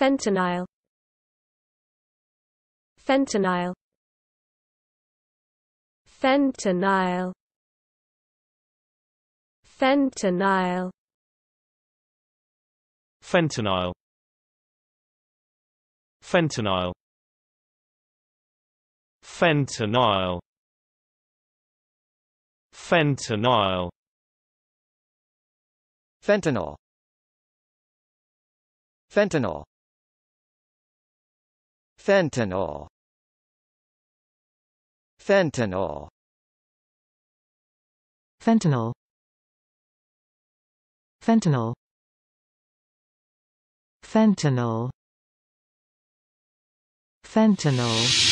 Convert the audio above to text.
Fentanyl Fentanyl Fentanyl Fentanyl Fentanyl Fentanyl Fentanyl Fentanyl Fentanyl Fentanyl Fentanyl Fentanyl Fentanyl Fentanyl Fentanyl Fentanyl